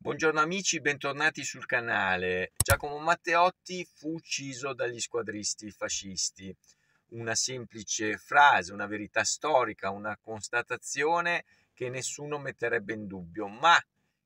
Buongiorno amici, bentornati sul canale. Giacomo Matteotti fu ucciso dagli squadristi fascisti. Una semplice frase, una verità storica, una constatazione che nessuno metterebbe in dubbio, ma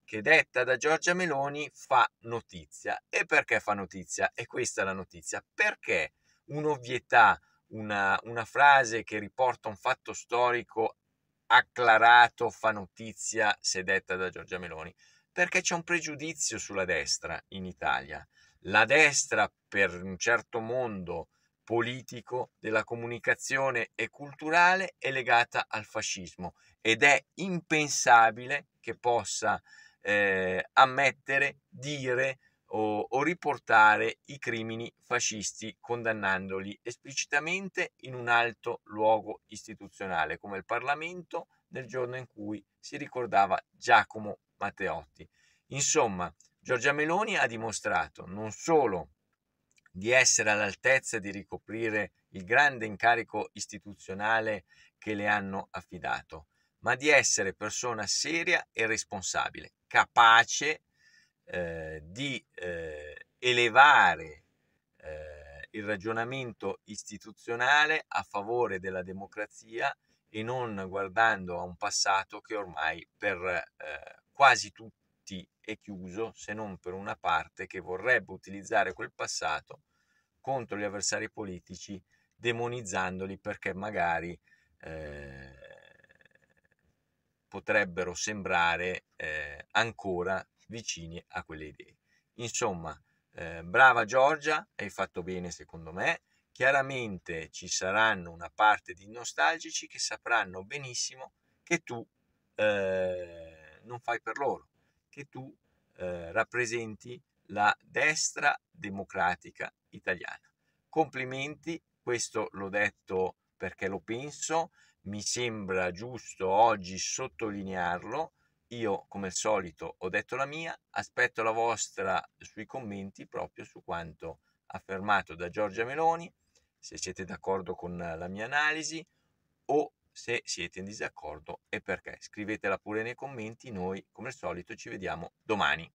che detta da Giorgia Meloni fa notizia. E perché fa notizia? E questa è la notizia. Perché un'ovvietà, una, una frase che riporta un fatto storico acclarato fa notizia se detta da Giorgia Meloni? perché c'è un pregiudizio sulla destra in Italia. La destra per un certo mondo politico della comunicazione e culturale è legata al fascismo ed è impensabile che possa eh, ammettere, dire o, o riportare i crimini fascisti condannandoli esplicitamente in un alto luogo istituzionale come il Parlamento nel giorno in cui si ricordava Giacomo Matteotti. Insomma, Giorgia Meloni ha dimostrato non solo di essere all'altezza di ricoprire il grande incarico istituzionale che le hanno affidato, ma di essere persona seria e responsabile, capace eh, di eh, elevare eh, il ragionamento istituzionale a favore della democrazia e non guardando a un passato che ormai per eh, quasi tutti è chiuso se non per una parte che vorrebbe utilizzare quel passato contro gli avversari politici demonizzandoli perché magari eh, potrebbero sembrare eh, ancora vicini a quelle idee. Insomma, eh, brava Giorgia, hai fatto bene secondo me. Chiaramente ci saranno una parte di nostalgici che sapranno benissimo che tu eh, non fai per loro, che tu eh, rappresenti la destra democratica italiana. Complimenti, questo l'ho detto perché lo penso, mi sembra giusto oggi sottolinearlo. Io, come al solito, ho detto la mia, aspetto la vostra sui commenti proprio su quanto affermato da Giorgia Meloni, se siete d'accordo con la mia analisi o se siete in disaccordo e perché. Scrivetela pure nei commenti, noi come al solito ci vediamo domani.